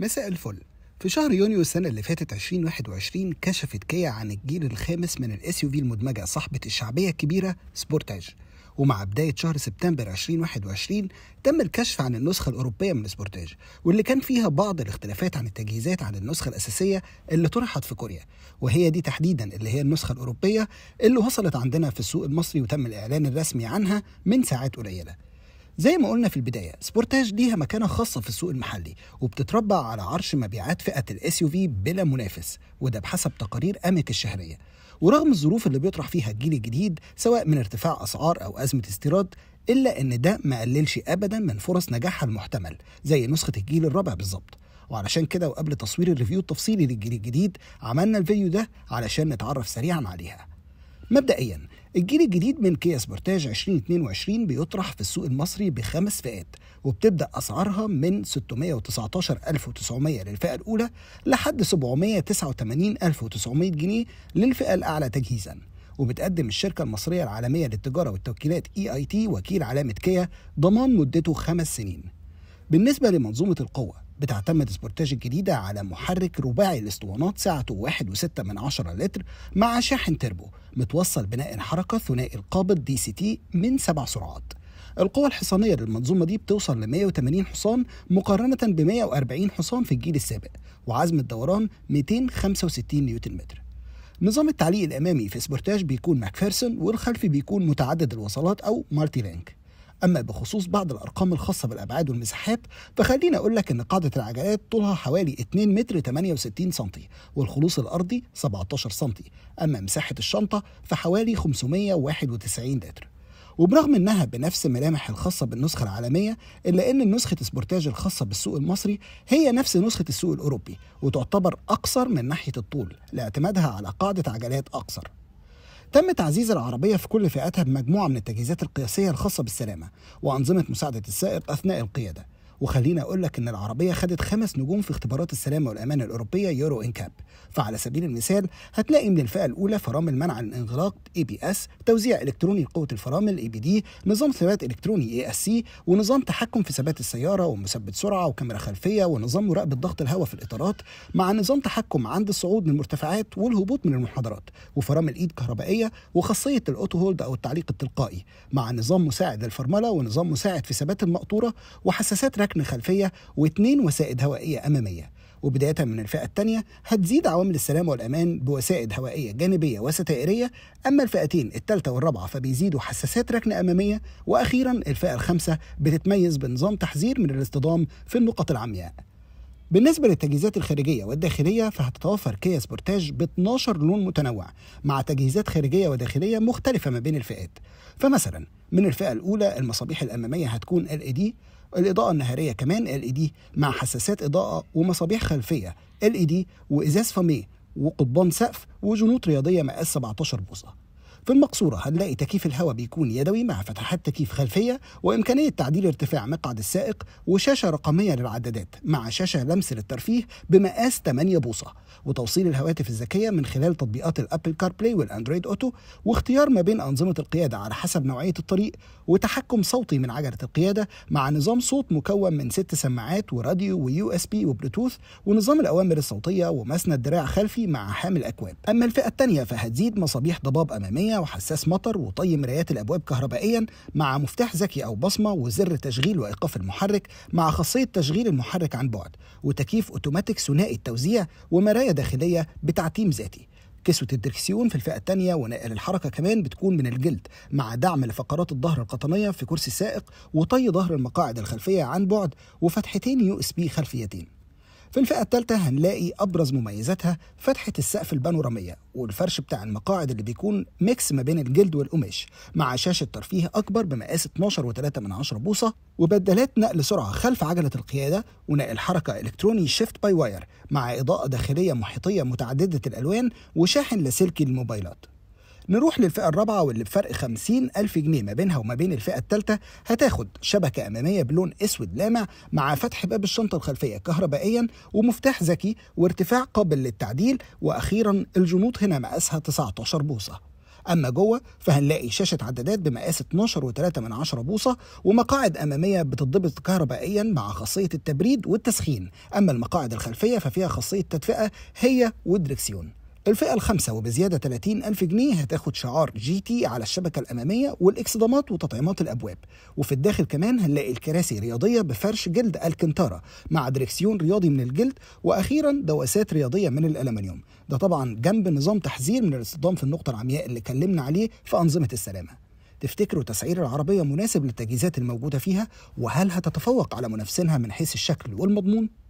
مساء الفل في شهر يونيو السنة اللي فاتت 2021 كشفت كيا عن الجيل الخامس من الاس يو في المدمجة صاحبة الشعبية الكبيرة سبورتاج ومع بداية شهر سبتمبر 2021 تم الكشف عن النسخة الأوروبية من سبورتاج واللي كان فيها بعض الاختلافات عن التجهيزات عن النسخة الأساسية اللي طرحت في كوريا وهي دي تحديدا اللي هي النسخة الأوروبية اللي وصلت عندنا في السوق المصري وتم الإعلان الرسمي عنها من ساعات قليلة زي ما قلنا في البداية سبورتاج ليها مكانة خاصة في السوق المحلي وبتتربع على عرش مبيعات فئة الاس يو في بلا منافس وده بحسب تقارير أمك الشهرية ورغم الظروف اللي بيطرح فيها الجيل الجديد سواء من ارتفاع أسعار أو أزمة استيراد إلا إن ده ما قللش أبدا من فرص نجاحها المحتمل زي نسخة الجيل الرابع بالظبط وعلشان كده وقبل تصوير الريفيو التفصيلي للجيل الجديد عملنا الفيديو ده علشان نتعرف سريعا عليها مبدئيا الجيل الجديد من كيا سبورتاج 2022 بيطرح في السوق المصري بخمس فئات وبتبدأ أسعارها من 619900 للفئة الأولى لحد 789900 جنيه للفئة الأعلى تجهيزاً وبتقدم الشركة المصرية العالمية للتجارة والتوكيلات اي اي تي وكيل علامة كيا ضمان مدته خمس سنين بالنسبة لمنظومة القوة بتعتمد سبورتاج الجديدة على محرك رباعي الاسطوانات سعته 1.6 من عشرة لتر مع شاحن تربو متوصل بناء حركة ثنائي القابض دي سي تي من سبع سرعات القوة الحصانية للمنظومة دي بتوصل ل 180 حصان مقارنة ب 140 حصان في الجيل السابق وعزم الدوران 265 نيوتن متر نظام التعليق الأمامي في سبورتاج بيكون ماكفيرسون والخلفي بيكون متعدد الوصلات أو مالتي لينك أما بخصوص بعض الأرقام الخاصة بالأبعاد والمساحات فخليني أقول لك إن قاعدة العجلات طولها حوالي 2 متر 68 سنتي والخلوص الأرضي 17 سنتي أما مساحة الشنطة فحوالي 591 لتر وبرغم انها بنفس ملامح الخاصه بالنسخه العالميه الا ان نسخه سبورتاج الخاصه بالسوق المصري هي نفس نسخه السوق الاوروبي وتعتبر اقصر من ناحيه الطول لاعتمادها على قاعده عجلات اقصر تم تعزيز العربية في كل فئاتها بمجموعة من التجهيزات القياسية الخاصة بالسلامة وأنظمة مساعدة السائق أثناء القيادة وخليني اقول لك ان العربيه خدت خمس نجوم في اختبارات السلامه والامان الاوروبيه يورو انكاب فعلى سبيل المثال هتلاقي من الفئه الاولى فرامل منع الانغلاق اي بي اس توزيع الكتروني لقوه الفرامل اي بي دي نظام ثبات الكتروني اي اس سي ونظام تحكم في ثبات السياره ومثبت سرعه وكاميرا خلفيه ونظام مراقبه ضغط الهواء في الاطارات مع نظام تحكم عند الصعود من المرتفعات والهبوط من المنحدرات وفرامل ايد كهربائيه وخاصيه الاوتو هولد او التعليق التلقائي مع نظام مساعد للفرمله ونظام مساعد في ثبات المقطوره وحساسات ركن خلفية واثنين وسائد هوائية أمامية وبداية من الفئة الثانية هتزيد عوامل السلام والأمان بوسائد هوائية جانبية وستائرية أما الفئتين الثالثة والرابعة فبيزيدوا حساسات ركن أمامية وأخيرا الفئة الخامسة بتتميز بنظام تحذير من الاصطدام في النقط العمياء بالنسبة للتجهيزات الخارجية والداخلية فهتتوفر كيا سبورتاج ب 12 لون متنوع مع تجهيزات خارجية وداخلية مختلفة ما بين الفئات فمثلا من الفئة الأولى المصابيح الأمامية هتكون LED دي الإضاءة النهارية كمان LED مع حساسات إضاءة ومصابيح خلفية LED وإزاز فاميه وقضبان سقف وجنوط رياضية مقاس 17 بوصة في المقصورة هنلاقي تكييف الهواء بيكون يدوي مع فتحات تكييف خلفية وإمكانية تعديل ارتفاع مقعد السائق وشاشة رقمية للعدادات مع شاشة لمس للترفيه بمقاس 8 بوصة وتوصيل الهواتف الذكية من خلال تطبيقات الأبل كار بلاي والأندرويد أوتو واختيار ما بين أنظمة القيادة على حسب نوعية الطريق وتحكم صوتي من عجلة القيادة مع نظام صوت مكون من ست سماعات وراديو ويو اس بي وبلوتوث ونظام الأوامر الصوتية ومسند دراع خلفي مع حامل أكواب أما الفئة الثانية فهتزيد مصابيح ضباب أمامية مية وحساس مطر وطي مرايات الأبواب كهربائيا مع مفتاح ذكي أو بصمة وزر تشغيل وإيقاف المحرك مع خاصية تشغيل المحرك عن بعد وتكييف أوتوماتيك ثنائي التوزيع ومراية داخلية بتعتيم ذاتي كسوة الدركسيون في الفئة الثانية ونقل الحركة كمان بتكون من الجلد مع دعم لفقرات الظهر القطنية في كرسي السائق وطي ظهر المقاعد الخلفية عن بعد وفتحتين يو اس بي خلفيتين في الفئة الثالثة هنلاقي أبرز مميزاتها فتحة السقف البانورامية والفرش بتاع المقاعد اللي بيكون ميكس ما بين الجلد والقماش مع شاشة ترفيه أكبر بمقاس 12.3 من 10 بوصة وبدلات نقل سرعة خلف عجلة القيادة ونقل حركة إلكتروني شيفت باي واير مع إضاءة داخلية محيطية متعددة الألوان وشاحن لاسلكي للموبايلات نروح للفئة الرابعة واللي بفرق 50 ألف جنيه ما بينها وما بين الفئة الثالثة هتاخد شبكة أمامية بلون أسود لامع مع فتح باب الشنطة الخلفية كهربائيا ومفتاح ذكي وارتفاع قابل للتعديل وأخيرا الجنوط هنا مقاسها 19 بوصة أما جوه فهنلاقي شاشة عدادات بمقاس 12 و3 من 10 بوصة ومقاعد أمامية بتضبط كهربائيا مع خاصية التبريد والتسخين أما المقاعد الخلفية ففيها خاصية تدفئة هي ودريكسيون الفئة الخامسة وبزيادة 30 ألف جنيه هتاخد شعار جي تي على الشبكة الأمامية والإكسدامات وتطعيمات الأبواب وفي الداخل كمان هنلاقي الكراسي رياضية بفرش جلد الكنتارا مع دريكسيون رياضي من الجلد وأخيرا دواسات رياضية من الألمنيوم ده طبعا جنب نظام تحذير من الاصطدام في النقطة العمياء اللي كلمنا عليه في أنظمة السلامة تفتكروا تسعير العربية مناسب للتجهيزات الموجودة فيها وهل هتتفوق على منافسينها من حيث الشكل والمضمون؟